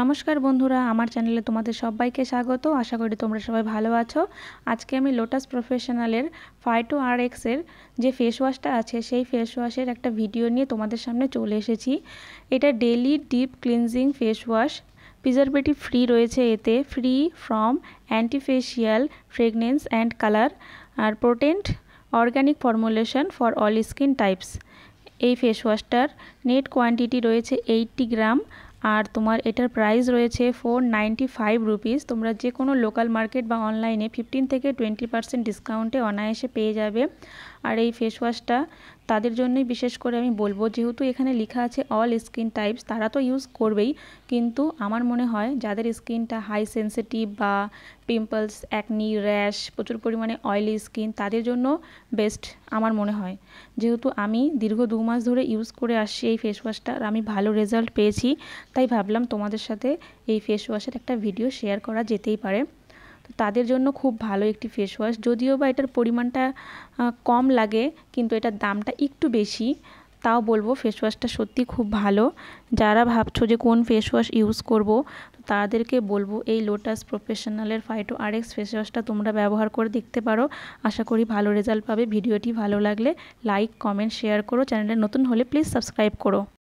নমস্কার বন্ধুরা আমার চ্যানেলে তোমাদের সবাইকে স্বাগত আশা করি তোমরা সবাই ভালো আছো আজকে আমি লোটাস প্রফেশনালের ফাইটো আর এক্সের যে ফেস ওয়াশটা আছে সেই ফেস ওয়াশের একটা ভিডিও নিয়ে তোমাদের সামনে চলে এসেছি এটা daily deep cleansing face wash preservative free রয়েছে এতে free from artificial fragrance and colour আর প্রোটেন্ট organic formulation for all skin types এই ফেস ওয়াশটার নেট কোয়ান্টিটি রয়েছে এইটটি গ্রাম আর তোমার এটার প্রাইস রয়েছে ফোর নাইনটি ফাইভ রুপিস তোমরা যে কোনো লোকাল মার্কেট বা অনলাইনে ফিফটিন থেকে টোয়েন্টি পার্সেন্ট ডিসকাউন্টে অনায়াসে পেয়ে যাবে আর এই ফেস ওয়াশটা তাদের জন্যই বিশেষ করে আমি বলবো যেহেতু এখানে লেখা আছে অল স্কিন টাইপস তারা তো ইউজ করবেই কিন্তু আমার মনে হয় যাদের স্কিনটা হাই সেন্সিটিভ বা পিম্পলস অ্যাকনি র্যাশ প্রচুর পরিমাণে অয়েলি স্কিন তাদের জন্য বেস্ট আমার মনে হয় যেহেতু আমি দীর্ঘ দু মাস ধরে ইউজ করে আসছি এই ফেস আর আমি ভালো রেজাল্ট পেয়েছি তাই ভাবলাম তোমাদের সাথে এই ফেস ওয়াশের একটা ভিডিও শেয়ার করা যেতেই পারে তো তাদের জন্য খুব ভালো একটি ফেস ওয়াশ যদিও বা এটার পরিমাণটা কম লাগে কিন্তু এটার দামটা একটু বেশি তাও বলবো ফেস ওয়াশটা সত্যি খুব ভালো যারা ভাবছো যে কোন ফেস ওয়াশ ইউজ করব তাদেরকে বলবো এই লোটাস প্রফেশনালের ফাইটো আরএক্স ফেস ওয়াশটা তোমরা ব্যবহার করে দেখতে পারো আশা করি ভালো রেজাল্ট পাবে ভিডিওটি ভালো লাগলে লাইক কমেন্ট শেয়ার করো চ্যানেলটা নতুন হলে প্লিজ সাবস্ক্রাইব করো